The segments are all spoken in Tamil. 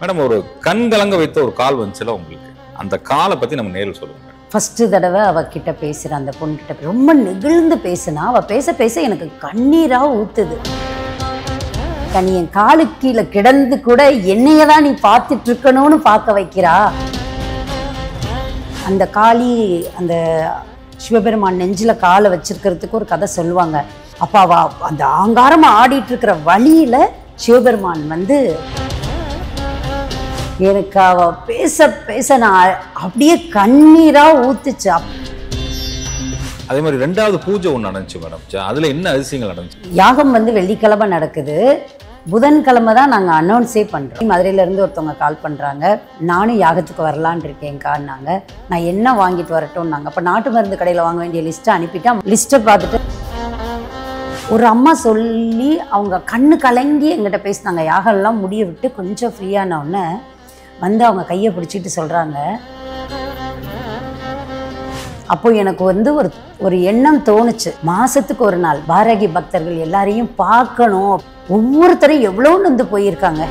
மேடம் ஒரு கண் கலங்க வைத்த ஒரு கால் வந்துச்சுல உங்களுக்கு அந்த காலை பத்தி நம்ம நேரில் சொல்லுவோம் ஃபஸ்ட்டு தடவை அவகிட்ட பேசுகிற அந்த பொண்ணுக்கிட்ட ரொம்ப நெகிழ்ந்து பேசுனா அவள் பேச பேச எனக்கு கண்ணீராக ஊத்துது கனி என் காலு கீழே கிடந்து கூட என்னையை தான் நீ பார்த்துட்டு இருக்கணும்னு பார்க்க வைக்கிறா அந்த காளி அந்த சிவபெருமான் நெஞ்சில் காலை வச்சிருக்கிறதுக்கு ஒரு கதை சொல்லுவாங்க அப்போ அவ அந்த ஆங்காரமாக ஆடிட்டு இருக்கிற வழியில் சிவபெருமான் வந்து எனக்கு அவ பேச பேச நான் அப்படியே கண்ணீராக ஊத்துச்சா அதே மாதிரி ரெண்டாவது பூஜை ஒன்று நடந்துச்சு மேடம் அதில் என்ன அதிசயங்கள் நடந்துச்சு யாகம் வந்து வெள்ளிக்கிழமை நடக்குது புதன்கிழமை தான் நாங்கள் அனௌன்ஸே பண்ணுறோம் மதுரையிலேருந்து ஒருத்தவங்க கால் பண்ணுறாங்க நானும் யாகத்துக்கு வரலான் இருக்கேங்கான்னாங்க நான் என்ன வாங்கிட்டு வரட்டும்னாங்க அப்போ நாட்டு மருந்து கடையில் வாங்க வேண்டிய லிஸ்ட்டை அனுப்பிட்டு லிஸ்ட்டை பார்த்துட்டு ஒரு அம்மா சொல்லி அவங்க கண்ணு கலங்கி எங்கிட்ட பேசினாங்க யாகம்லாம் முடிய விட்டு கொஞ்சம் ஃப்ரீயான உடனே வந்து அவங்க கையை பிடிச்சிட்டு சொல்கிறாங்க அப்போ எனக்கு வந்து ஒரு ஒரு எண்ணம் தோணுச்சு மாசத்துக்கு ஒரு நாள் பாரகி பக்தர்கள் எல்லாரையும் பார்க்கணும் ஒவ்வொருத்தரும் எவ்வளோ நொந்து போயிருக்காங்க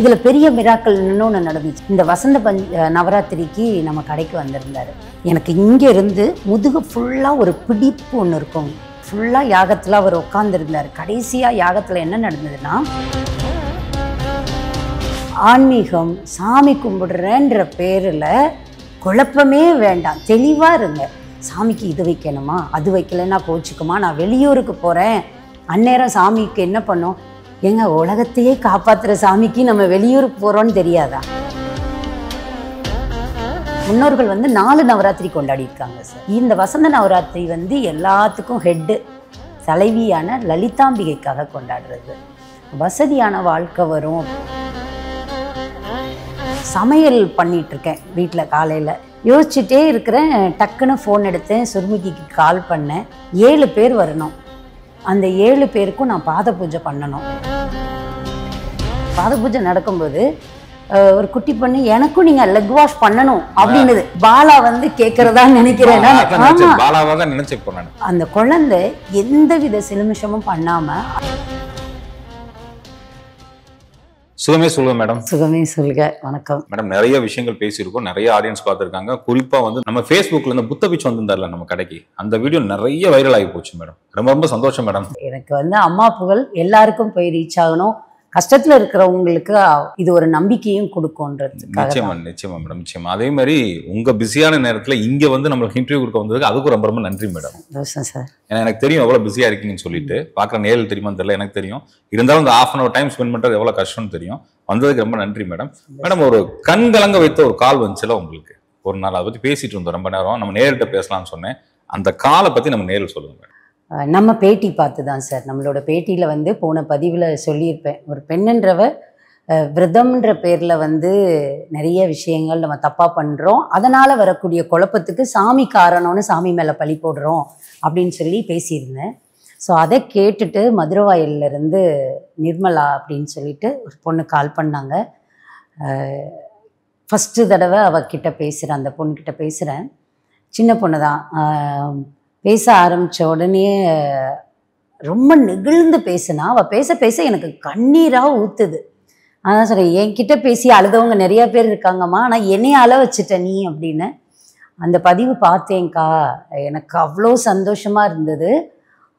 இதில் பெரிய மிராக்கள் இன்னொன்னு நடந்துச்சு இந்த வசந்த பஞ்ச நவராத்திரிக்கு நம்ம கடைக்கு வந்திருந்தார் எனக்கு இருந்து முதுகு ஃபுல்லாக ஒரு பிடிப்பு ஒன்று இருக்கும் ஃபுல்லாக யாகத்தில் அவர் உட்காந்துருந்தார் கடைசியாக யாகத்தில் என்ன நடந்ததுன்னா ஆன்மீகம் சாமி கும்பிடுறேன்ற பேரில் குழப்பமே வேண்டாம் தெளிவாக இருங்க சாமிக்கு இது வைக்கணுமா அது வைக்கலைன்னா கோச்சிக்குமா நான் வெளியூருக்கு போகிறேன் அந்நேரம் சாமிக்கு என்ன பண்ணும் எங்க உலகத்தையே காப்பாற்றுற சாமிக்கு நம்ம வெளியூருக்கு போகிறோன்னு தெரியாதா முன்னோர்கள் வந்து நாலு நவராத்திரி கொண்டாடி இருக்காங்க சார் இந்த வசந்த நவராத்திரி வந்து எல்லாத்துக்கும் ஹெட்டு தலைவியான லலிதாம்பிகைக்காக கொண்டாடுறது வசதியான வாழ்க்கை வரும் சமையல் பண்ணிகிட்ருக்கேன் வீட்டில் காலையில் யோசிச்சுட்டே இருக்கிறேன் டக்குன்னு ஃபோன் எடுத்தேன் சுருமிக்கு கால் பண்ணேன் ஏழு பேர் வரணும் அந்த ஏழு பேருக்கும் நான் பாத பூஜை பண்ணணும் பாத பூஜை நடக்கும்போது ஒரு குட்டி பொண்ணு எனக்கும் நீங்க லெக் வாஷ் பண்ணணும் அப்படின்னு பாலா வந்து கேட்கறதா நினைக்கிறேன் அந்த குழந்தை எந்த வித சிலுமிஷமும் பண்ணாம சுகமே சொல்லுங்க மேடம் சுகமே சொல்லுங்க வணக்கம் மேடம் நிறைய விஷயங்கள் பேசியிருக்கோம் நிறைய ஆடியன்ஸ் பார்த்துருக்காங்க குறிப்பாக வந்து நம்ம ஃபேஸ்புக்கில் இந்த புத்த பிச்சு வந்திருந்தார்ல நம்ம கடைக்கு அந்த வீடியோ நிறைய வைரல் ஆகி போச்சு மேடம் ரொம்ப ரொம்ப சந்தோஷம் மேடம் எனக்கு வந்து அம்மா புகழ் எல்லாருக்கும் போய் ரீச் ஆகணும் கஷ்டத்துல இருக்கிறவங்களுக்கு இது ஒரு நம்பிக்கையும் கொடுக்கும் நிச்சயமா நிச்சயமா மேடம் நிச்சயமா அதே மாதிரி உங்க பிஸியான நேரத்துல இங்க வந்து நம்மளுக்கு இன்டர்வியூ கொடுக்க வந்ததுக்கு அதுக்கும் ரொம்ப ரொம்ப நன்றி மேடம் ஏன்னா எனக்கு தெரியும் எவ்வளவு பிஸியா இருக்கீங்கன்னு சொல்லிட்டு பாக்குற நேரில் தெரியுமான்னு தெரியல எனக்கு தெரியும் இருந்தாலும் இந்த half an hour time spend பண்ணுறது எவ்வளவு கஷ்டம்னு தெரியும் வந்ததுக்கு ரொம்ப நன்றி மேடம் மேடம் ஒரு கண் கலங்க வைத்த ஒரு கால் வந்துச்சுல உங்களுக்கு ஒரு நாள் அதை பத்தி பேசிட்டு இருந்தோம் ரொம்ப நேரம் நம்ம நேரிட்ட பேசலாம்னு சொன்னேன் அந்த காலை பத்தி நம்ம நேரில் சொல்லுங்க மேடம் நம்ம பேட்டி பார்த்து தான் சார் நம்மளோட பேட்டியில் வந்து போன பதிவில் சொல்லியிருப்பேன் ஒரு பெண்ணுன்றவ விரதம்ன்ற பேரில் வந்து நிறைய விஷயங்கள் நம்ம தப்பாக பண்ணுறோம் அதனால் வரக்கூடிய குழப்பத்துக்கு சாமி காரணம்னு சாமி மேலே பழி போடுறோம் அப்படின்னு சொல்லி பேசியிருந்தேன் ஸோ அதை கேட்டுட்டு மதுரவாயிலிருந்து நிர்மலா அப்படின்னு சொல்லிட்டு ஒரு பொண்ணு கால் பண்ணாங்க ஃபஸ்ட்டு தடவை அவகிட்ட பேசுகிறேன் அந்த பொண்ணுக்கிட்ட பேசுகிறேன் சின்ன பொண்ணு தான் பேச ஆரம்பித்த உடனே ரொம்ப நெகிழ்ந்து பேசுனா அவள் பேச பேச எனக்கு கண்ணீராக ஊற்றுது அதான் சொல்கிறேன் என்கிட்ட பேசி அழுதவங்க நிறையா பேர் இருக்காங்கம்மா ஆனால் என்னையே அழ வச்சுட்ட நீ அப்படின்னு அந்த பதிவு பார்த்தேங்க்கா எனக்கு அவ்வளோ சந்தோஷமாக இருந்தது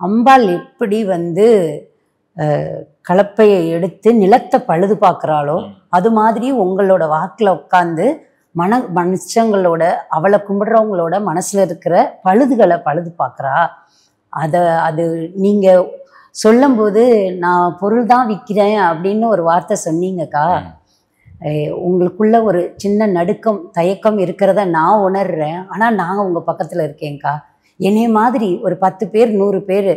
அம்பாள் எப்படி வந்து கலப்பையை எடுத்து நிலத்தை பழுது பார்க்குறாளோ அது மாதிரி உங்களோட வாக்கில் உட்காந்து மன மனுஷங்களோட அவளை கும்பிடுறவங்களோட மனசில் இருக்கிற பழுதுகளை பழுது பார்க்குறா அதை அது நீங்கள் சொல்லும்போது நான் பொருள் தான் விற்கிறேன் அப்படின்னு ஒரு வார்த்தை சொன்னீங்கக்கா உங்களுக்குள்ள ஒரு சின்ன நடுக்கம் தயக்கம் இருக்கிறத நான் உணர்றேன் ஆனால் நான் உங்கள் பக்கத்தில் இருக்கேன்க்கா என்னைய மாதிரி ஒரு பத்து பேர் நூறு பேர்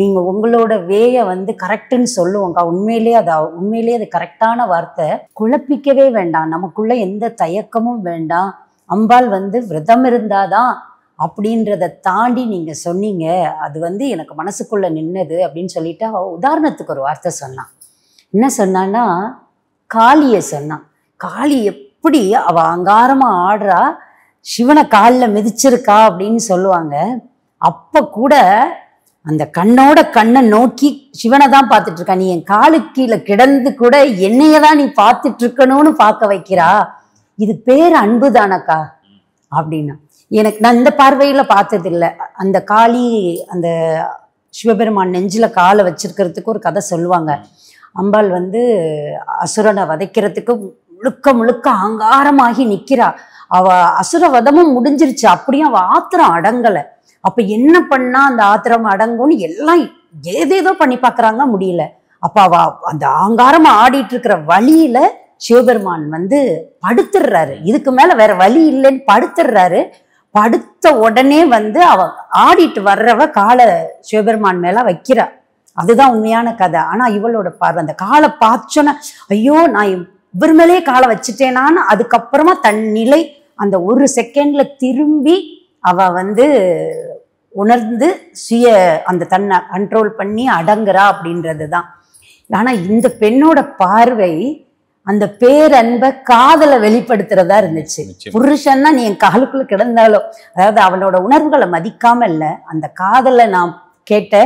நீங்கள் உங்களோட வேயை வந்து கரெக்டுன்னு சொல்லுவோங்க உண்மையிலே அது உண்மையிலே அது கரெக்டான வார்த்தை குழப்பிக்கவே வேண்டாம் நமக்குள்ள எந்த தயக்கமும் வேண்டாம் அம்பாள் வந்து விரதம் இருந்தாதான் அப்படின்றத தாண்டி நீங்கள் சொன்னீங்க அது வந்து எனக்கு மனசுக்குள்ளே நின்னது அப்படின்னு சொல்லிட்டு உதாரணத்துக்கு ஒரு வார்த்தை சொன்னான் என்ன சொன்னான்னா காளியை சொன்னான் காளி எப்படி அவள் அங்காரமாக ஆடுறா சிவனை காலில் மிதிச்சிருக்கா அப்படின்னு சொல்லுவாங்க அப்போ கூட அந்த கண்ணோட கண்ணை நோக்கி சிவனை தான் பார்த்துட்டு இருக்கா நீ என் காலு கீழே கிடந்து கூட என்னைய தான் நீ பார்த்துட்டு இருக்கணும்னு பார்க்க வைக்கிறா இது பேர் அன்பு தானக்கா அப்படின்னா எனக்கு நான் இந்த பார்வையில் பார்த்ததில்லை அந்த காளி அந்த சிவபெருமான் நெஞ்சில் காலை வச்சிருக்கிறதுக்கு ஒரு கதை சொல்லுவாங்க அம்பாள் வந்து அசுரனை வதைக்கிறதுக்கு முழுக்க முழுக்க அங்காரமாகி நிற்கிறா அவ அசுர வதமும் முடிஞ்சிருச்சு அப்படியும் அவள் ஆத்திரம் அடங்கலை அப்போ என்ன பண்ணால் அந்த ஆத்திரம் அடங்கும்னு எல்லாம் ஏதேதோ பண்ணி பார்க்குறாங்க முடியல அப்ப அவ அந்த ஆங்காரமாக ஆடிட்டு இருக்கிற வழியில் சிவபெருமான் வந்து படுத்துடுறாரு இதுக்கு மேலே வேற வழி இல்லைன்னு படுத்துடுறாரு படுத்த உடனே வந்து அவ ஆடிட்டு வர்றவ காலை சிவபெருமான் மேல வைக்கிறா அதுதான் உண்மையான கதை ஆனா இவளோட பார்வை அந்த காலை பார்த்தோன்னே ஐயோ நான் இவர் மேலேயே காலை வச்சுட்டேனான்னு அதுக்கப்புறமா தன் நிலை அந்த ஒரு செகண்ட்ல திரும்பி அவ வந்து உணர்ந்து சுய அந்த தன்னை கண்ட்ரோல் பண்ணி அடங்குறா அப்படின்றது தான் ஆனால் இந்த பெண்ணோட பார்வை அந்த பேரன்பை காதலை வெளிப்படுத்துறதா இருந்துச்சு புருஷன்னா நீ என் காலுக்குள்ள கிடந்தாலும் அதாவது அவனோட உணர்வுகளை மதிக்காம இல்லை அந்த காதலை நான் கேட்ட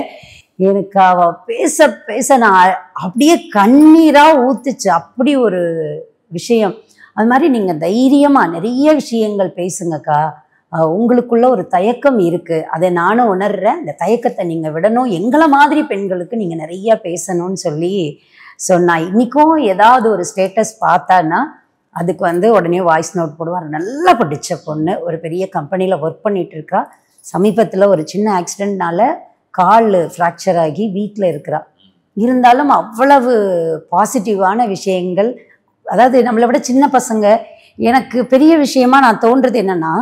எனக்கு அவ பேச பேச நான் அப்படியே கண்ணீரா ஊத்துச்சு அப்படி ஒரு விஷயம் அது மாதிரி நீங்க தைரியமா நிறைய விஷயங்கள் பேசுங்கக்கா உங்களுக்குள்ள ஒரு தயக்கம் இருக்கு அதை நானும் உணர்றேன் இந்த தயக்கத்தை நீங்க விடணும் எங்களை மாதிரி பெண்களுக்கு நீங்க நிறைய பேசணும்னு சொல்லி சொன்னா இன்னைக்கும் ஏதாவது ஒரு ஸ்டேட்டஸ் பார்த்தானா அதுக்கு வந்து உடனே வாய்ஸ் நோட் போடுவார் நல்லா படிச்ச பொண்ணு ஒரு பெரிய கம்பெனியில் ஒர்க் பண்ணிகிட்டு இருக்கா சமீபத்தில் ஒரு சின்ன ஆக்சிடென்ட்னால கால் ஃப்ராக்சர் ஆகி வீட்டில் இருக்கிறா இருந்தாலும் அவ்வளவு பாசிட்டிவான விஷயங்கள் அதாவது நம்மளை விட சின்ன பசங்க எனக்கு பெரிய விஷயமா நான் தோன்றது என்னன்னா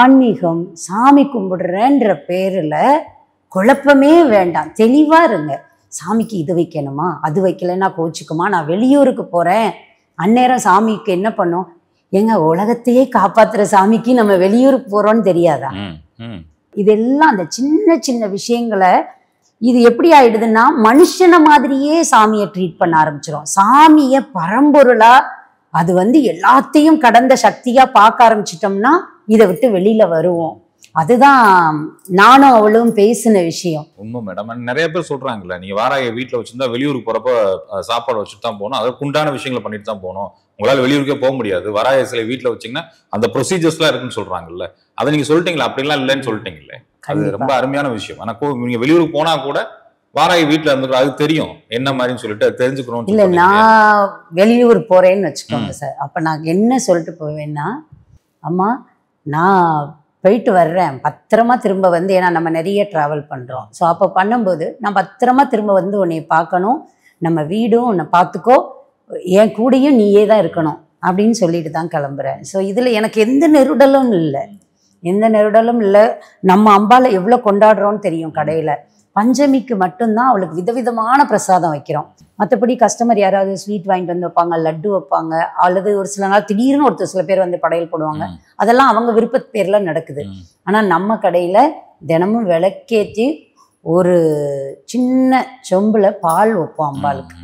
ஆன்மீகம் சாமி கும்பிடுறேன்ற பேரில் குழப்பமே வேண்டாம் தெளிவாக இருங்க சாமிக்கு இது வைக்கணுமா அது வைக்கலைன்னா கோச்சிக்குமா நான் வெளியூருக்கு போகிறேன் அந்நேரம் சாமிக்கு என்ன பண்ணும் எங்க உலகத்தையே காப்பாத்துற சாமிக்கு நம்ம வெளியூருக்கு போறோம்னு தெரியாதா இதெல்லாம் அந்த சின்ன சின்ன விஷயங்களை இது எப்படி ஆயிடுதுன்னா மனுஷனை மாதிரியே சாமியை ட்ரீட் பண்ண ஆரம்பிச்சிடும் சாமியை பரம்பொருளா அது வந்து எல்லாத்தையும் கடந்த சக்தியா பார்க்க ஆரம்பிச்சிட்டோம்னா இதை விட்டு வெளியில வருவோம் அதுதான் நானும் அவளும் பேசின விஷயம் உண்மை மேடம் நிறைய பேர் சொல்றாங்கல்ல நீங்க வாராக வீட்டில் வச்சிருந்தா வெளியூருக்கு போறப்ப சாப்பாடு வச்சுட்டு தான் போகணும் அதற்கு உண்டான விஷயங்களை பண்ணிட்டு தான் போகணும் உங்களால் வெளியூருக்கே போக முடியாது வராய சில வீட்டில் வச்சிங்கன்னா அந்த ப்ரொசீஜர்ஸ்லாம் இருக்குன்னு சொல்றாங்கல்ல அதை நீங்க சொல்லிட்டீங்களா அப்படிலாம் இல்லைன்னு சொல்லிட்டீங்களே அது ரொம்ப அருமையான விஷயம் ஆனால் நீங்க வெளியூருக்கு போனா கூட வாராய வீட்டில் இருந்துக்கிற அது தெரியும் என்ன மாதிரின்னு சொல்லிட்டு அது தெரிஞ்சுக்கணும் இல்லை நான் வெளியூர் போறேன்னு வச்சுக்கோங்க சார் அப்போ நான் என்ன சொல்லிட்டு போவேன்னா அம்மா நான் போயிட்டு வர்றேன் பத்திரமா திரும்ப வந்து ஏன்னா நம்ம நிறைய ட்ராவல் பண்ணுறோம் ஸோ அப்போ பண்ணும்போது நான் பத்திரமா திரும்ப வந்து உன்னை பார்க்கணும் நம்ம வீடும் உன்னை பார்த்துக்கோ என் கூடயும் நீயே தான் இருக்கணும் அப்படின்னு சொல்லிட்டு தான் கிளம்புறேன் ஸோ இதில் எனக்கு எந்த நெருடலும் இல்லை எந்த நெருடலும் இல்லை நம்ம அம்பாவை எவ்வளோ கொண்டாடுறோன்னு தெரியும் கடையில் பஞ்சமிக்கு மட்டும்தான் அவளுக்கு விதவிதமான பிரசாதம் வைக்கிறோம் மற்றபடி கஸ்டமர் யாராவது ஸ்வீட் வாங்கிட்டு வந்து வைப்பாங்க லட்டு வைப்பாங்க அல்லது ஒரு சில நாள் திடீர்னு ஒருத்தர் சில பேர் வந்து படையல் போடுவாங்க அதெல்லாம் அவங்க விருப்ப பேரில் நடக்குது ஆனால் நம்ம கடையில் தினமும் விளக்கேற்றி ஒரு சின்ன செம்பில் பால் வைப்போம் அம்பாளுக்கு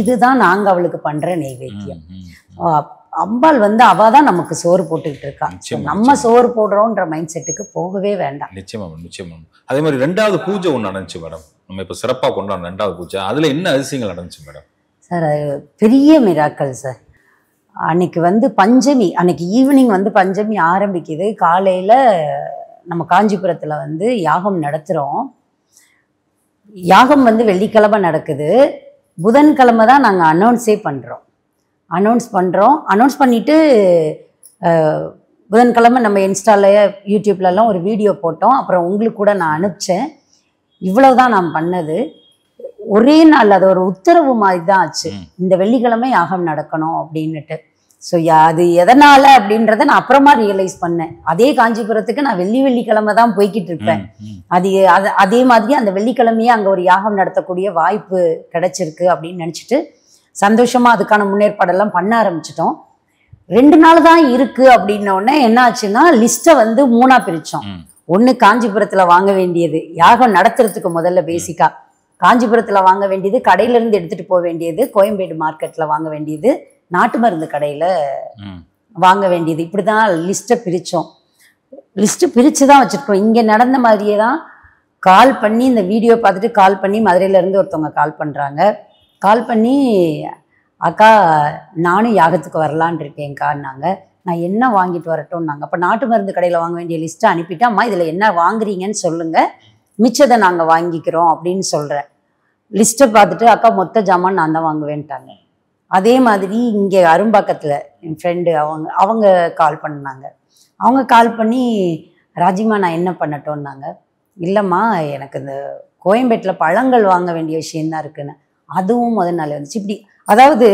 இதுதான் நாங்கள் அவளுக்கு பண்ணுற நெய்வேத்தியம் அம்பாள் வந்து அவ தான் நமக்கு சோறு போட்டுக்கிட்டு இருக்கா நம்ம சோறு போடுறோன்ற மைண்ட் செட்டுக்கு போகவே வேண்டாம் நிச்சயமா நிச்சயமா அதே மாதிரி ரெண்டாவது பூஜை ஒன்று நடந்துச்சு மேடம் நம்ம இப்போ சிறப்பாக கொண்டாடும் ரெண்டாவது பூஜை அதில் என்ன அதிசயங்கள் நடந்துச்சு மேடம் சார் பெரிய மிராக்கள் சார் அன்னைக்கு வந்து பஞ்சமி அன்னைக்கு ஈவினிங் வந்து பஞ்சமி ஆரம்பிக்குது காலையில் நம்ம காஞ்சிபுரத்தில் வந்து யாகம் நடத்துகிறோம் யாகம் வந்து வெள்ளிக்கிழமை நடக்குது புதன்கிழமை தான் நாங்கள் அனௌன்ஸே பண்ணுறோம் அனௌன்ஸ் பண்ணுறோம் அனௌன்ஸ் பண்ணிவிட்டு புதன்கிழமை நம்ம இன்ஸ்டாவில் யூடியூப்லலாம் ஒரு வீடியோ போட்டோம் அப்புறம் உங்களுக்கு கூட நான் அனுப்பிச்சேன் இவ்வளோ தான் நான் பண்ணது ஒரே நாள் அது ஒரு உத்தரவு மாதிரி தான் ஆச்சு இந்த வெள்ளிக்கிழமை யாகம் நடக்கணும் அப்படின்னுட்டு ஸோ அது எதனால் அப்படின்றத நான் அப்புறமா ரியலைஸ் பண்ணேன் அதே காஞ்சிபுரத்துக்கு நான் வெள்ளி வெள்ளிக்கிழமை தான் போய்கிட்டு இருப்பேன் அது அது அதே மாதிரி அந்த வெள்ளிக்கிழமையே அங்கே ஒரு யாகம் நடத்தக்கூடிய வாய்ப்பு கிடைச்சிருக்கு அப்படின்னு நினச்சிட்டு சந்தோஷமாக அதுக்கான முன்னேற்பாடெல்லாம் பண்ண ஆரம்பிச்சிட்டோம் ரெண்டு நாள் தான் இருக்கு அப்படின்னோடனே என்ன ஆச்சுன்னா லிஸ்ட்டை வந்து மூணா பிரித்தோம் ஒன்று காஞ்சிபுரத்தில் வாங்க வேண்டியது யாகம் நடத்துறதுக்கு முதல்ல பேசிக்கா காஞ்சிபுரத்தில் வாங்க வேண்டியது கடையிலேருந்து எடுத்துகிட்டு போக வேண்டியது கோயம்பேடு மார்க்கெட்டில் வாங்க வேண்டியது நாட்டு மருந்து கடையில் வாங்க வேண்டியது இப்படி தான் லிஸ்ட்டை பிரித்தோம் லிஸ்ட்டு பிரித்து தான் வச்சுருக்கோம் இங்கே நடந்த மாதிரியே தான் கால் பண்ணி இந்த வீடியோ பார்த்துட்டு கால் பண்ணி மதுரையிலேருந்து ஒருத்தவங்க கால் பண்ணுறாங்க கால் பண்ணி அக்கா நானும் யாகத்துக்கு வரலான் இருக்கேன்க்கான்னாங்க நான் என்ன வாங்கிட்டு வரட்டும்னாங்க அப்போ நாட்டு மருந்து கடையில் வாங்க வேண்டிய லிஸ்ட்டை அனுப்பிட்டு அம்மா இதில் என்ன வாங்குறீங்கன்னு சொல்லுங்கள் மிச்சத்தை நாங்கள் வாங்கிக்கிறோம் அப்படின்னு சொல்கிறேன் லிஸ்ட்டை பார்த்துட்டு அக்கா மொத்த ஜாமான் நான் தான் வாங்குவேன்ட்டாங்க அதே மாதிரி இங்கே அரும்பாக்கத்தில் என் ஃப்ரெண்டு அவங்க அவங்க கால் பண்ணாங்க அவங்க கால் பண்ணி ராஜிமா நான் என்ன பண்ணட்டோன்னாங்க இல்லைம்மா எனக்கு இந்த கோயம்பேட்டில் பழங்கள் வாங்க வேண்டிய விஷயந்தான் இருக்குன்னு அதுவும் முதல் நாள் வந்துச்சு இப்படி அதாவது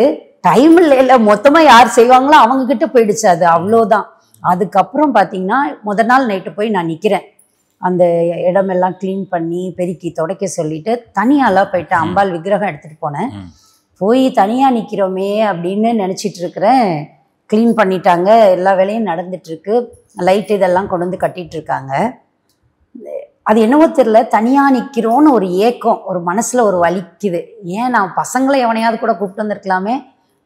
டைம் இல்லை மொத்தமாக யார் செய்வாங்களோ அவங்க கிட்ட போயிடுச்சு அது அவ்வளோதான் அதுக்கப்புறம் பார்த்தீங்கன்னா முதல் நாள் நைட்டு போய் நான் நிற்கிறேன் அந்த இடமெல்லாம் க்ளீன் பண்ணி பெருக்கி தொடக்க சொல்லிட்டு தனியாலாம் போயிட்டு அம்பாள் விக்கிரகம் எடுத்துகிட்டு போனேன் போய் தனியாக நிற்கிறோமே அப்படின்னு நினச்சிட்டு இருக்கிறேன் க்ளீன் பண்ணிட்டாங்க எல்லா வேலையும் நடந்துட்டுருக்கு லைட் இதெல்லாம் கொண்டு வந்து கட்டிகிட்ருக்காங்க அது என்னவோ தெரில தனியாக நிற்கிறோன்னு ஒரு ஏக்கம் ஒரு மனசில் ஒரு வலிக்குது ஏன் நான் பசங்களை எவனையாவது கூட கூப்பிட்டு வந்திருக்கலாமே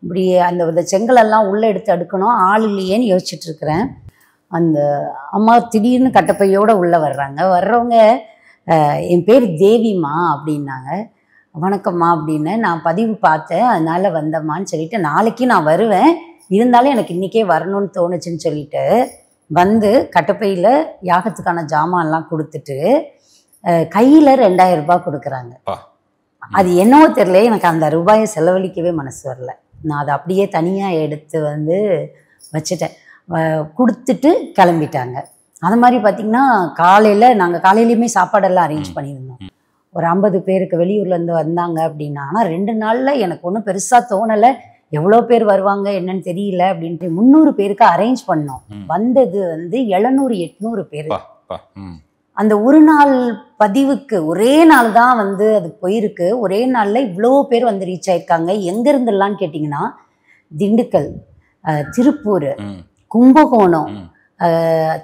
இப்படி அந்த இந்த செங்கலெல்லாம் உள்ளே எடுத்து அடுக்கணும் ஆள் இல்லையேன்னு யோசிச்சுட்டு இருக்கிறேன் அந்த அம்மா திடீர்னு கட்டப்பையோடு உள்ளே வர்றாங்க வர்றவங்க என் பேர் தேவிம்மா அப்படின்னாங்க வணக்கம்மா அப்படின்னு நான் பதிவு பார்த்தேன் அதனால் வந்தம்மான்னு சொல்லிட்டு நாளைக்கு நான் வருவேன் இருந்தாலும் எனக்கு இன்றைக்கே வரணும்னு தோணுச்சுன்னு சொல்லிட்டு வந்து கட்டுப்பையில் யாகத்துக்கான ஜாமான்லாம் கொடுத்துட்டு கையில் ரெண்டாயிரம் ரூபாய் கொடுக்குறாங்க அது என்னவோ தெரியல எனக்கு அந்த ரூபாயை செலவழிக்கவே மனசு வரல நான் அதை அப்படியே தனியாக எடுத்து வந்து வச்சுட்டேன் கொடுத்துட்டு கிளம்பிட்டாங்க அது மாதிரி பார்த்திங்கன்னா காலையில் நாங்கள் காலையிலையுமே சாப்பாடெல்லாம் அரேஞ்ச் பண்ணியிருந்தோம் ஒரு ஐம்பது பேருக்கு வெளியூர்லேருந்து வந்தாங்க அப்படின்னா ஆனால் ரெண்டு நாளில் எனக்கு ஒன்றும் பெருசாக தோணலை எவ்வளோ பேர் வருவாங்க என்னன்னு தெரியல அப்படின்ட்டு முந்நூறு பேருக்கு அரேஞ்ச் பண்ணோம் வந்தது வந்து எழுநூறு எட்நூறு பேர் அந்த ஒரு நாள் பதிவுக்கு ஒரே நாள் தான் வந்து அது போயிருக்கு ஒரே நாளில் இவ்வளோ பேர் வந்து ரீச் ஆயிருக்காங்க எங்கேருந்துலாம் கேட்டிங்கன்னா திண்டுக்கல் திருப்பூர் கும்பகோணம்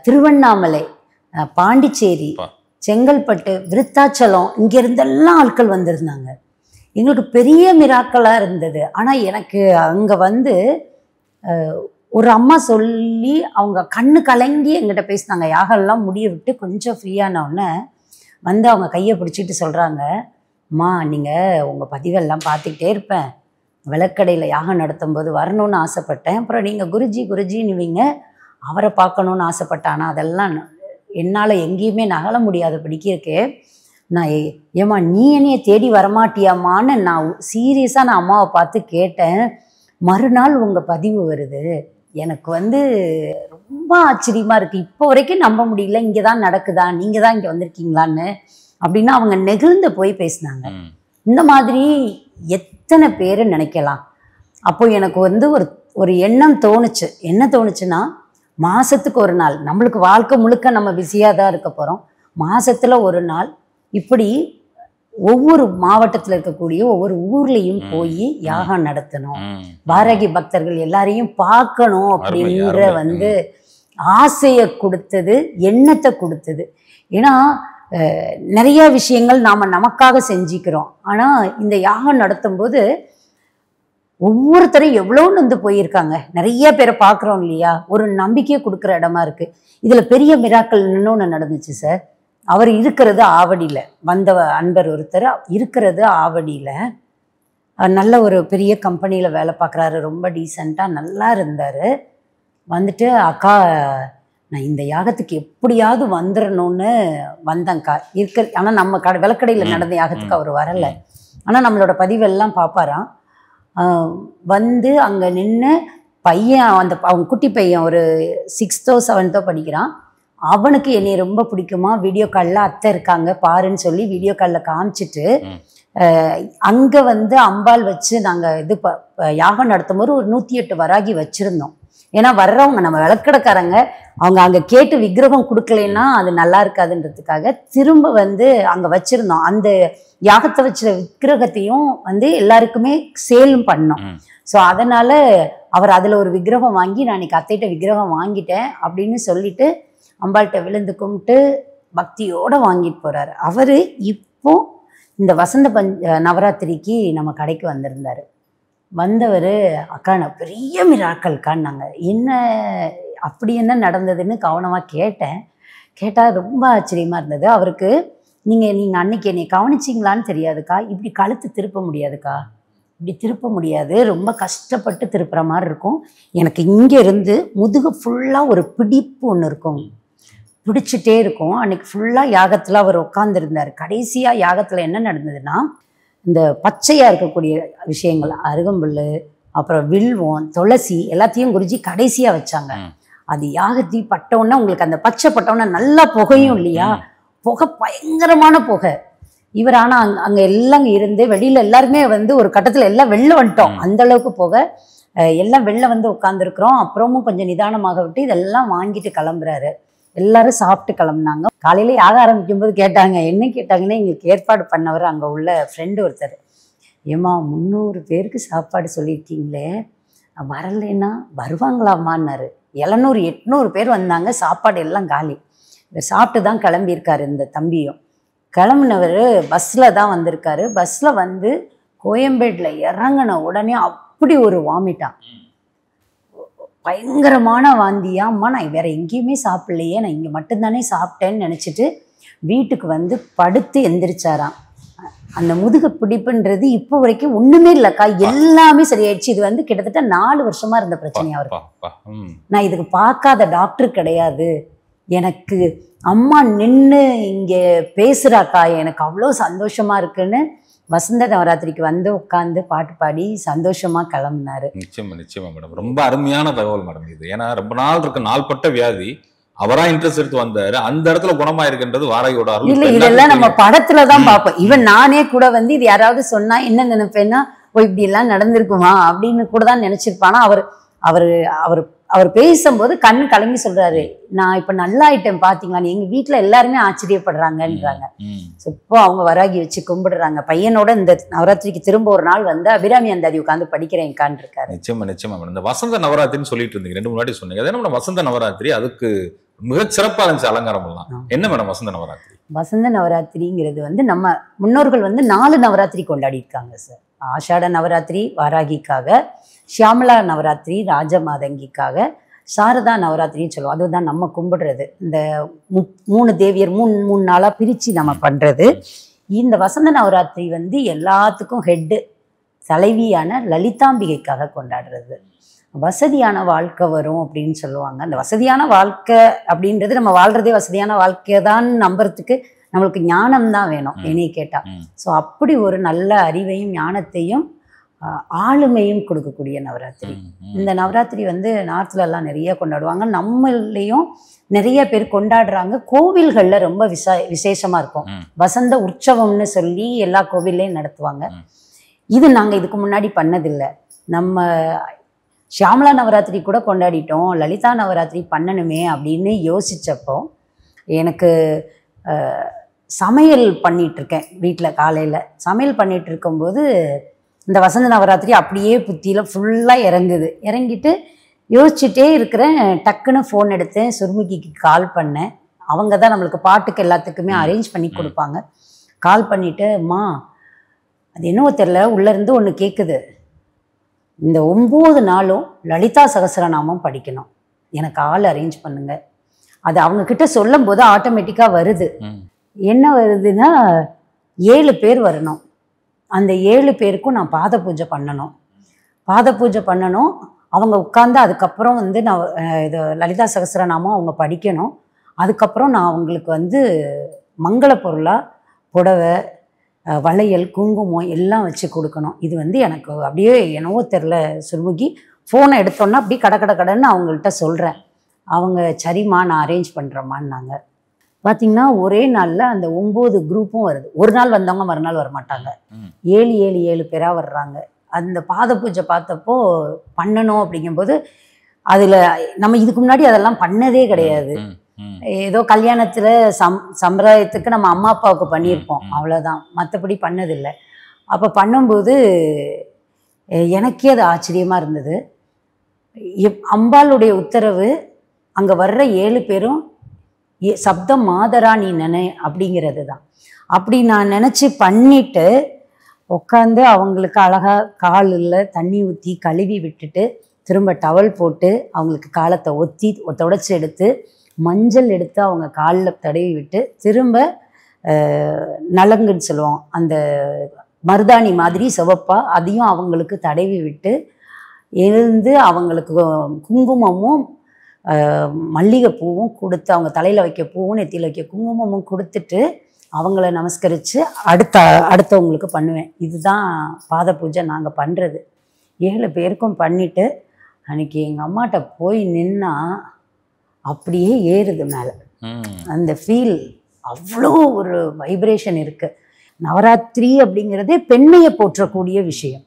திருவண்ணாமலை பாண்டிச்சேரி செங்கல்பட்டு விருத்தாச்சலம் இங்கேருந்தெல்லாம் ஆட்கள் வந்திருந்தாங்க எங்களுக்கு பெரிய மிராக்களாக இருந்தது ஆனால் எனக்கு அங்கே வந்து ஒரு அம்மா சொல்லி அவங்க கண்ணு கலங்கி எங்கிட்ட பேசினாங்க யாகெல்லாம் முடிய விட்டு கொஞ்சம் ஃப்ரீயானவுடனே வந்து அவங்க கையை பிடிச்சிட்டு சொல்கிறாங்க அம்மா நீங்கள் உங்கள் பதிவெல்லாம் பார்த்துக்கிட்டே இருப்பேன் விளக்கடையில் யாகம் நடத்தும் போது வரணும்னு ஆசைப்பட்டேன் அப்புறம் நீங்கள் குருஜி குருஜின்னுவீங்க அவரை பார்க்கணுன்னு ஆசைப்பட்டேன் ஆனால் அதெல்லாம் என்னால் எங்கேயுமே நகல முடியாத பிடிக்கிருக்கு நான் ஏமா நீ என்னையை தேடி வரமாட்டியாமான்னு நான் சீரியஸாக நான் அம்மாவை பார்த்து கேட்டேன் மறுநாள் உங்கள் பதிவு வருது எனக்கு வந்து ரொம்ப ஆச்சரியமாக இருக்குது இப்போ வரைக்கும் நம்ப முடியல இங்கே தான் நடக்குதா நீங்கள் தான் இங்கே வந்திருக்கீங்களான்னு அப்படின்னு அவங்க நெகிழ்ந்து போய் பேசினாங்க இந்த மாதிரி எத்தனை பேர் நினைக்கலாம் அப்போ எனக்கு வந்து ஒரு ஒரு எண்ணம் தோணுச்சு என்ன தோணுச்சுன்னா மாதத்துக்கு ஒரு நாள் நம்மளுக்கு வாழ்க்கை முழுக்க நம்ம பிஸியாக தான் இருக்க போகிறோம் மாதத்தில் ஒரு நாள் இப்படி ஒவ்வொரு மாவட்டத்தில் இருக்கக்கூடிய ஒவ்வொரு ஊர்லயும் போய் யாகம் நடத்தணும் பாரகி பக்தர்கள் எல்லாரையும் பார்க்கணும் அப்படின்ற வந்து ஆசையை கொடுத்தது எண்ணத்தை கொடுத்தது ஏன்னா நிறைய விஷயங்கள் நாம நமக்காக செஞ்சுக்கிறோம் ஆனா இந்த யாகம் நடத்தும் போது ஒவ்வொருத்தரும் எவ்வளோ வந்து போயிருக்காங்க நிறைய பேரை பார்க்குறோம் இல்லையா ஒரு நம்பிக்கையை கொடுக்குற இடமா இருக்கு இதில் பெரிய மிராக்கள் இன்னொன்று நடந்துச்சு சார் அவர் இருக்கிறது ஆவடியில் வந்த அன்பர் ஒருத்தர் இருக்கிறது ஆவடியில் நல்ல ஒரு பெரிய கம்பெனியில் வேலை பார்க்குறாரு ரொம்ப டீசெண்டாக நல்லா இருந்தார் வந்துட்டு அக்கா நான் இந்த யாகத்துக்கு எப்படியாவது வந்துடணும்னு வந்தங்க்கா இருக்க ஆனால் நம்ம கடை விளக்கடையில் நடந்த யாகத்துக்கு அவர் வரலை ஆனால் நம்மளோட பதிவெல்லாம் பார்ப்பாராம் வந்து அங்கே நின்று பையன் அந்த அவங்க குட்டி பையன் ஒரு சிக்ஸ்த்தோ செவன்த்தோ படிக்கிறான் அவனுக்கு என்னை ரொம்ப பிடிக்குமா வீடியோ காலில் அத்தை இருக்காங்க பாருன்னு சொல்லி வீடியோ காலில் காமிச்சிட்டு அங்கே வந்து அம்பாள் வச்சு நாங்கள் இது ப யாகம் நடத்தும் போது ஒரு நூற்றி எட்டு வராகி வச்சுருந்தோம் ஏன்னா வர்றவங்க நம்ம விளக்கடைக்காரங்க அவங்க அங்கே கேட்டு விக்கிரகம் கொடுக்கலன்னா அது நல்லா இருக்காதுன்றதுக்காக திரும்ப வந்து அங்கே வச்சுருந்தோம் அந்த யாகத்தை வச்ச விக்கிரகத்தையும் வந்து எல்லாருக்குமே சேலும் பண்ணோம் ஸோ அதனால் அவர் அதில் ஒரு விக்கிரகம் வாங்கி நான் இன்னைக்கு அத்தைகிட்ட விக்கிரகம் வாங்கிட்டேன் அப்படின்னு சொல்லிட்டு அம்பாள்கிட்ட விழுந்து கும்பிட்டு பக்தியோடு வாங்கிட்டு போகிறாரு அவர் இப்போ இந்த வசந்த பஞ்ச நவராத்திரிக்கு நம்ம கடைக்கு வந்திருந்தார் வந்தவர் அக்கா நான் பெரிய மிராக்கள்க்கான்னாங்க என்ன அப்படி என்ன நடந்ததுன்னு கவனமாக கேட்டேன் கேட்டால் ரொம்ப ஆச்சரியமாக இருந்தது அவருக்கு நீங்கள் நீங்கள் அன்னைக்கு என்னை கவனிச்சிங்களான்னு தெரியாதுக்கா இப்படி கழுத்து திருப்ப முடியாதுக்கா இப்படி திருப்ப முடியாது ரொம்ப கஷ்டப்பட்டு திருப்புற மாதிரி இருக்கும் எனக்கு இங்கே இருந்து முதுகு ஃபுல்லாக ஒரு பிடிப்பு ஒன்று இருக்கும் பிடிச்சிட்டே இருக்கும் அன்னைக்கு ஃபுல்லாக யாகத்தில் அவர் உட்காந்துருந்தார் கடைசியாக யாகத்தில் என்ன நடந்ததுன்னா இந்த பச்சையாக இருக்கக்கூடிய விஷயங்கள் அருகம்புல் அப்புறம் வில்வம் துளசி எல்லாத்தையும் குறிஞ்சி கடைசியாக வச்சாங்க அது யாகத்தி பட்டவுன்னா உங்களுக்கு அந்த பச்சை பட்டவுன்னா நல்லா புகையும் இல்லையா புகை பயங்கரமான புகை இவர் ஆனால் அங்கே அங்கே எல்லாம் இருந்து வெளியில் எல்லாருமே வந்து ஒரு கட்டத்தில் எல்லாம் வெளில வந்துட்டோம் அந்த அளவுக்கு போக எல்லாம் வெளில வந்து உட்காந்துருக்குறோம் அப்புறமும் கொஞ்சம் நிதானமாக விட்டு இதெல்லாம் வாங்கிட்டு கிளம்புறாரு எல்லாரும் சாப்பிட்டு கிளம்புனாங்க காலையில யாக ஆரம்பிக்கும் போது கேட்டாங்க என்ன கேட்டாங்கன்னா எங்களுக்கு ஏற்பாடு பண்ணவர் அங்கே உள்ள ஃப்ரெண்டு ஒருத்தர் ஏமா முந்நூறு பேருக்கு சாப்பாடு சொல்லியிருக்கீங்களே வரலைன்னா வருவாங்களாமான்னாரு எழுநூறு எட்நூறு பேர் வந்தாங்க சாப்பாடு எல்லாம் காலி இவர் சாப்பிட்டு தான் கிளம்பியிருக்காரு இந்த தம்பியும் கிளம்புனவர் பஸ்ஸில் தான் வந்திருக்காரு பஸ்ஸில் வந்து கோயம்பேட்டில் இறங்கின உடனே அப்படி ஒரு வாமிட்டான் பயங்கரமான அம்மா நான் வேறு எங்கேயுமே சாப்பிட்லையே நான் இங்கே மட்டும்தானே சாப்பிட்டேன்னு நினச்சிட்டு வீட்டுக்கு வந்து படுத்து எந்திரிச்சாராம் அந்த முதுகு பிடிப்புன்றது இப்போ வரைக்கும் ஒன்றுமே இல்லைக்கா எல்லாமே சரியாயிடுச்சு இது வந்து கிட்டத்தட்ட நாலு வருஷமாக இருந்த பிரச்சனையாக இருக்கும் நான் இதுக்கு பார்க்காத டாக்டர் கிடையாது எனக்கு அம்மா நின்று இங்கே பேசுகிறாக்கா எனக்கு அவ்வளோ சந்தோஷமாக இருக்குன்னு வசந்த நவராத்திரிக்கு வந்து உட்காந்து பாட்டு பாடி சந்தோஷமா கிளம்புனாரு நிச்சயமா நிச்சயமா மேடம் ரொம்ப அருமையான தகவல் மேடம் இது ஏன்னா ரொம்ப நாள் இருக்க நாள்பட்ட வியாதி அவரா இன்ட்ரெஸ்ட் எடுத்து வந்தாரு அந்த இடத்துல குணமா இருக்குன்றது வாடகையோட இல்ல இதெல்லாம் நம்ம படத்துலதான் பார்ப்போம் இவன் நானே கூட வந்து இது யாராவது சொன்னா என்ன நினைப்பேன்னா ஓ இப்படி எல்லாம் நடந்திருக்குமா அப்படின்னு கூட தான் நினைச்சிருப்பானா அவர் அவர் அவர் அவர் பேசும்போது கண் கலங்கி சொல்றாரு நான் இப்ப நல்லா ஆயிட்டேன் பாத்தீங்களா எங்க வீட்டுல எல்லாருமே ஆச்சரியப்படுறாங்கன்றாங்க இப்போ அவங்க வராகி வச்சு கும்பிடுறாங்க பையனோட இந்த நவராத்திரிக்கு திரும்ப ஒரு நாள் வந்து அபிராமி அந்தாதி உட்காந்து படிக்கிறேன் இருக்காரு நிச்சயமா நிச்சயமா இந்த வசந்த நவராத்திரின்னு சொல்லிட்டு இருந்தீங்க ரெண்டு முன்னாடி சொன்னீங்க அதே நம்ம வசந்த நவராத்திரி அதுக்கு மிக சிறப்பா இருந்துச்சு அலங்காரம் எல்லாம் என்ன மேடம் வசந்த நவராத்திரி வசந்த நவராத்திரிங்கிறது வந்து நம்ம முன்னோர்கள் வந்து நாலு நவராத்திரி கொண்டாடி இருக்காங்க சார் ஆஷாட நவராத்திரி வாராகிக்காக ஷியாமலா நவராத்திரி ராஜமாதங்கிக்காக சாரதா நவராத்திரின்னு சொல்லுவோம் அதுதான் நம்ம கும்பிடுறது இந்த மூணு தேவியர் மூணு மூணு நாளாக பிரித்து நம்ம பண்ணுறது இந்த வசந்த நவராத்திரி வந்து எல்லாத்துக்கும் ஹெட்டு தலைவியான லலிதாம்பிகைக்காக கொண்டாடுறது வசதியான வாழ்க்கை வரும் அப்படின்னு சொல்லுவாங்க அந்த வசதியான வாழ்க்கை அப்படின்றது நம்ம வாழ்கிறதே வசதியான வாழ்க்கை தான் நம்புறதுக்கு நம்மளுக்கு ஞானம் தான் வேணும் என்னைய கேட்டால் ஸோ அப்படி ஒரு நல்ல அறிவையும் ஞானத்தையும் ஆளுமையும் கொடுக்கக்கூடிய நவராத்திரி இந்த நவராத்திரி வந்து எல்லாம் நிறைய கொண்டாடுவாங்க நம்மளையும் நிறைய பேர் கொண்டாடுறாங்க கோவில்களில் ரொம்ப விசா விசேஷமாக இருக்கும் வசந்த உற்சவம்னு சொல்லி எல்லா கோவில்லையும் நடத்துவாங்க இது நாங்கள் இதுக்கு முன்னாடி பண்ணதில்லை நம்ம ஷியாமலா நவராத்திரி கூட கொண்டாடிட்டோம் லலிதா நவராத்திரி பண்ணணுமே அப்படின்னு யோசித்தப்போ எனக்கு சமையல் பண்ணிகிட்ருக்கேன் வீட்டில் காலையில் சமையல் பண்ணிகிட்டு இருக்கும்போது இந்த வசந்த நவராத்திரி அப்படியே புத்தியில் ஃபுல்லாக இறங்குது இறங்கிட்டு யோசிச்சுட்டே இருக்கிறேன் டக்குன்னு ஃபோன் எடுத்தேன் சுருமுகிக்கு கால் பண்ணேன் அவங்க தான் நம்மளுக்கு பாட்டுக்கு எல்லாத்துக்குமே அரேஞ்ச் பண்ணி கொடுப்பாங்க கால் பண்ணிவிட்டு அம்மா அது என்னவோ தெரில உள்ளேருந்து ஒன்று கேட்குது இந்த ஒம்பது நாளும் லலிதா சகசரநாமம் படிக்கணும் எனக்கு ஆள் அரேஞ்ச் பண்ணுங்க அது அவங்கக்கிட்ட சொல்லும் போது ஆட்டோமேட்டிக்காக வருது என்ன வருதுன்னா ஏழு பேர் வரணும் அந்த ஏழு பேருக்கும் நான் பாத பூஜை பண்ணணும் பாத பூஜை பண்ணணும் அவங்க உட்காந்து அதுக்கப்புறம் வந்து நான் இது லலிதா சகசிரநாமம் அவங்க படிக்கணும் அதுக்கப்புறம் நான் அவங்களுக்கு வந்து மங்கள பொருளாக புடவை வளையல் குங்குமம் எல்லாம் வச்சு கொடுக்கணும் இது வந்து எனக்கு அப்படியே என்னவோ தெரில சுருமுகி ஃபோனை எடுத்தோன்னா அப்படியே கடை கடை கடைன்னு அவங்கள்ட்ட சொல்கிறேன் அவங்க சரிம்மா நான் அரேஞ்ச் பண்ணுறேம்மான்னாங்க பார்த்தீங்கன்னா ஒரே நாளில் அந்த ஒம்பது குரூப்பும் வருது ஒரு நாள் வந்தவங்க மறுநாள் வரமாட்டாங்க ஏழு ஏழு ஏழு பேராக வர்றாங்க அந்த பாத பூஜை பார்த்தப்போ பண்ணணும் அப்படிங்கும்போது அதில் நம்ம இதுக்கு முன்னாடி அதெல்லாம் பண்ணதே கிடையாது ஏதோ கல்யாணத்தில் சம் சம்பிரதாயத்துக்கு நம்ம அம்மா அப்பாவுக்கு பண்ணியிருப்போம் அவ்வளோதான் மற்றபடி பண்ணதில்லை அப்போ பண்ணும்போது எனக்கே அது ஆச்சரியமாக இருந்தது எப் அம்பாளுடைய உத்தரவு அங்கே வர்ற ஏழு பேரும் சப்தம் மாதரா நீ நினை அப்படிங்கிறது தான் அப்படி நான் நினச்சி பண்ணிட்டு உட்காந்து அவங்களுக்கு அழகாக காலில் தண்ணி ஊற்றி கழுவி விட்டுட்டு திரும்ப டவல் போட்டு அவங்களுக்கு காலத்தை ஒத்தி தொடச்சி எடுத்து மஞ்சள் எடுத்து அவங்க காலில் தடவி விட்டு திரும்ப நலங்குன்னு சொல்லுவோம் அந்த மருதாணி மாதிரி சிவப்பாக அதையும் அவங்களுக்கு தடவி விட்டு எழுந்து அவங்களுக்கு குங்குமமும் மல்லிகை பூவும் கொடுத்து அவங்க தலையில் வைக்க பூவும் நெத்தியில் வைக்க குங்குமமும் கொடுத்துட்டு அவங்கள நமஸ்கரித்து அடுத்த அடுத்தவங்களுக்கு பண்ணுவேன் இதுதான் பாத பூஜை நாங்கள் பண்ணுறது ஏழு பேருக்கும் பண்ணிவிட்டு அன்றைக்கி எங்கள் அம்மாட்ட போய் நின்னா அப்படியே ஏறுது மேலே அந்த ஃபீல் அவ்வளோ ஒரு வைப்ரேஷன் இருக்குது நவராத்திரி அப்படிங்கிறதே பெண்மையை போற்றக்கூடிய விஷயம்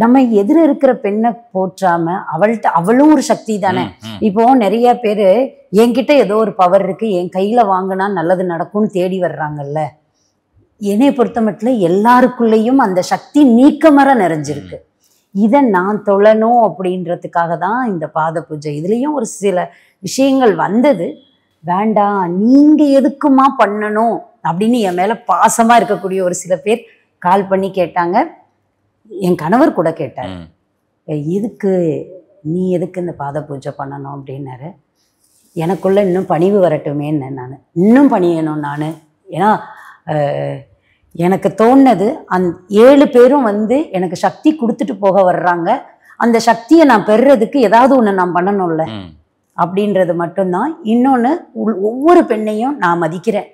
நம்ம எதிர இருக்கிற பெண்ணை போற்றாம அவள்கிட்ட அவளும் ஒரு சக்தி தானே இப்போ நிறைய பேரு என்கிட்ட ஏதோ ஒரு பவர் இருக்கு என் கையில வாங்கினா நல்லது நடக்கும்னு தேடி வர்றாங்கல்ல என்னை பொறுத்த மட்டும் எல்லாருக்குள்ளேயும் அந்த சக்தி நீக்கமர நிறைஞ்சிருக்கு இதை நான் தொழணும் அப்படின்றதுக்காக தான் இந்த பாத பூஜை இதுலேயும் ஒரு சில விஷயங்கள் வந்தது வேண்டாம் நீங்கள் எதுக்குமா பண்ணணும் அப்படின்னு என் மேலே பாசமாக இருக்கக்கூடிய ஒரு சில பேர் கால் பண்ணி கேட்டாங்க என் கணவர் கூட கேட்டார் இதுக்கு நீ எதுக்கு இந்த பாத பூஜை பண்ணணும் அப்படின்னாரு எனக்குள்ள இன்னும் பணிவு வரட்டுமேன்னு நான் இன்னும் பணியணும் நான் ஏன்னா எனக்கு தோணுது அந் ஏழு பேரும் வந்து எனக்கு சக்தி கொடுத்துட்டு போக வர்றாங்க அந்த சக்தியை நான் பெறுறதுக்கு ஏதாவது ஒன்று நான் பண்ணணும்ல அப்படின்றது மட்டும்தான் இன்னொன்று உள் ஒவ்வொரு பெண்ணையும் நான் மதிக்கிறேன்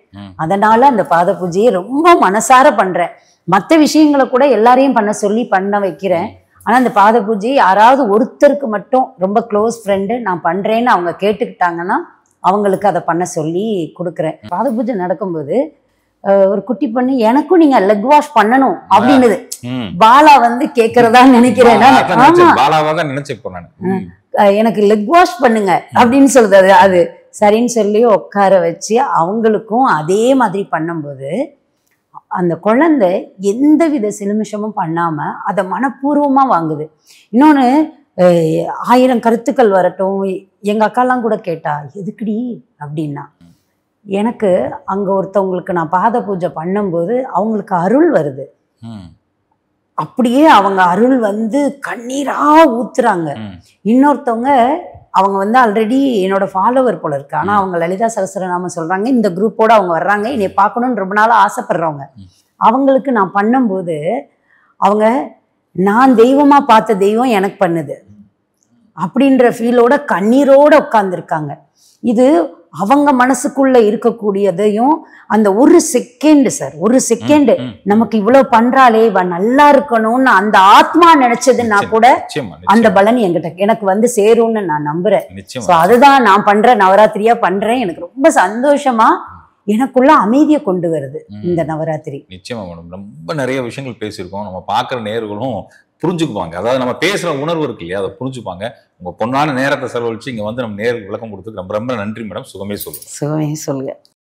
அதனால அந்த பாத பூஜையை ரொம்ப மனசார பண்ணுறேன் மற்ற விஷயங்களை கூட எல்லாரையும் பண்ண சொல்லி பண்ண வைக்கிறேன் ஆனால் அந்த பாத பூஜை யாராவது ஒருத்தருக்கு மட்டும் ரொம்ப க்ளோஸ் ஃப்ரெண்டு நான் பண்ணுறேன்னு அவங்க கேட்டுக்கிட்டாங்கன்னா அவங்களுக்கு அதை பண்ண சொல்லி கொடுக்குறேன் பாத பூஜை நடக்கும்போது ஒரு குட்டி பொண்ணு எனக்கும் நீங்க லெக் வாஷ் பண்ணணும் அப்படின்னுது பாலா வந்து கேக்குறதா நினைக்கிறேன் எனக்கு லெக் வாஷ் பண்ணுங்க அப்படின்னு சொல்றது அது சரின்னு சொல்லி உட்கார வச்சு அவங்களுக்கும் அதே மாதிரி பண்ணும்போது அந்த குழந்தை எந்த வித சிலுமிஷமும் பண்ணாமல் அதை மனப்பூர்வமாக வாங்குது இன்னொன்று ஆயிரம் கருத்துக்கள் வரட்டும் எங்கள் அக்காலாம் கூட கேட்டா எதுக்குடி அப்படின்னா எனக்கு அங்கே ஒருத்தவங்களுக்கு நான் பாத பூஜை பண்ணும்போது அவங்களுக்கு அருள் வருது அப்படியே அவங்க அருள் வந்து கண்ணீராக ஊத்துறாங்க இன்னொருத்தவங்க அவங்க வந்து ஆல்ரெடி என்னோட ஃபாலோவர் போல இருக்கு ஆனால் அவங்க லலிதா சகசரநாம சொல்கிறாங்க இந்த குரூப்போடு அவங்க வர்றாங்க என்னை பார்க்கணும்னு ரொம்ப நாளாக ஆசைப்படுறவங்க அவங்களுக்கு நான் பண்ணும்போது அவங்க நான் தெய்வமாக பார்த்த தெய்வம் எனக்கு பண்ணுது அப்படின்ற ஃபீலோட கண்ணீரோட உட்காந்துருக்காங்க இது அவங்க மனசுக்குள்ள இருக்கக்கூடியதையும் அந்த ஒரு செகண்ட் சார் ஒரு செகண்ட் நமக்கு இவ்வளவு பண்றாளே இவ நல்லா இருக்கணும்னு அந்த ஆத்மா நினைச்சதுன்னா கூட அந்த பலன் என்கிட்ட எனக்கு வந்து சேரும்னு நான் நம்புறேன் ஸோ அதுதான் நான் பண்றேன் நவராத்திரியா பண்றேன் எனக்கு ரொம்ப சந்தோஷமா எனக்குள்ள அமைதியை கொண்டு வருது இந்த நவராத்திரி நிச்சயமா மேடம் ரொம்ப நிறைய விஷயங்கள் பேசியிருக்கோம் நம்ம பார்க்குற நேர்களும் புரிஞ்சுக்குவாங்க அதாவது நம்ம பேசுகிற உணர்வு இருக்கு இல்லையா அதை புரிஞ்சுப்பாங்க உங்கள் பொண்ணான நேரத்தை செலவழிச்சு இங்கே வந்து நம்ம நேருக்கு விளக்கம் கொடுத்து ரொம்ப ரொம்ப நன்றி மேடம் சுகமே சொல்லுங்கள் சுகமே சொல்லுங்கள்